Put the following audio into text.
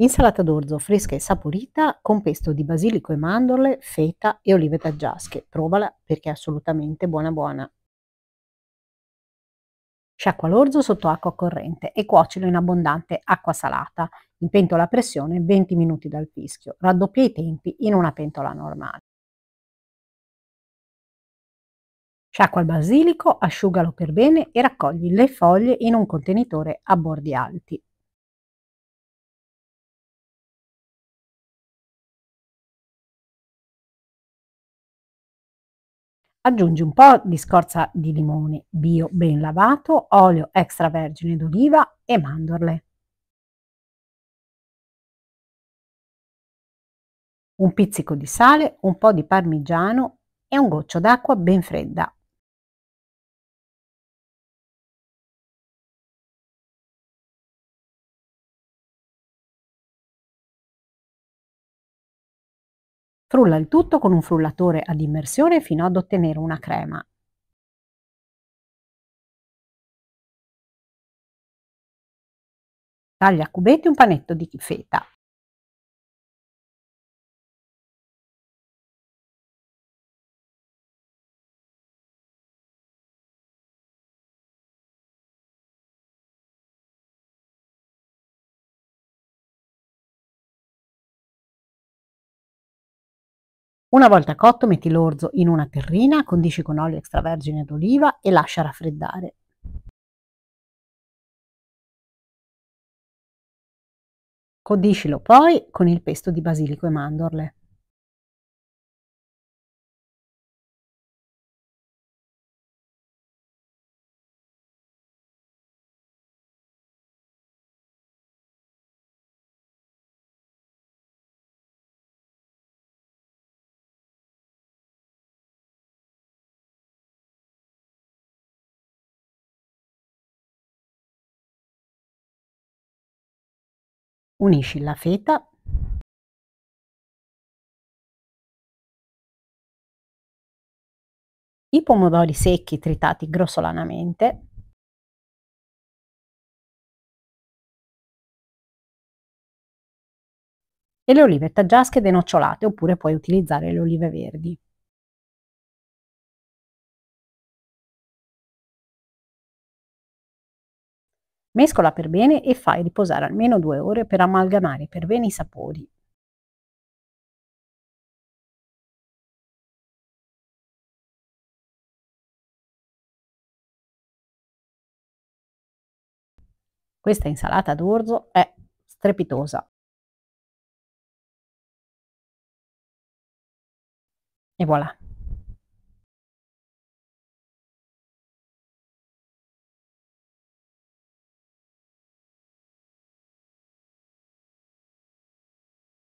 Insalata d'orzo fresca e saporita con pesto di basilico e mandorle, feta e olive taggiasche. Provala perché è assolutamente buona buona. Sciacqua l'orzo sotto acqua corrente e cuocilo in abbondante acqua salata, in pentola a pressione 20 minuti dal fischio. Raddoppia i tempi in una pentola normale. Sciacqua il basilico, asciugalo per bene e raccogli le foglie in un contenitore a bordi alti. Aggiungi un po' di scorza di limone bio ben lavato, olio extravergine d'oliva e mandorle. Un pizzico di sale, un po' di parmigiano e un goccio d'acqua ben fredda Frulla il tutto con un frullatore ad immersione fino ad ottenere una crema. Taglia a cubetti un panetto di feta. Una volta cotto metti l'orzo in una terrina, condisci con olio extravergine d'oliva e lascia raffreddare. Condiscilo poi con il pesto di basilico e mandorle. Unisci la feta i pomodori secchi tritati grossolanamente, e le olive taggiasche denocciolate oppure puoi utilizzare le olive verdi. Mescola per bene e fai riposare almeno due ore per amalgamare per bene i sapori. Questa insalata d'orzo è strepitosa. E voilà!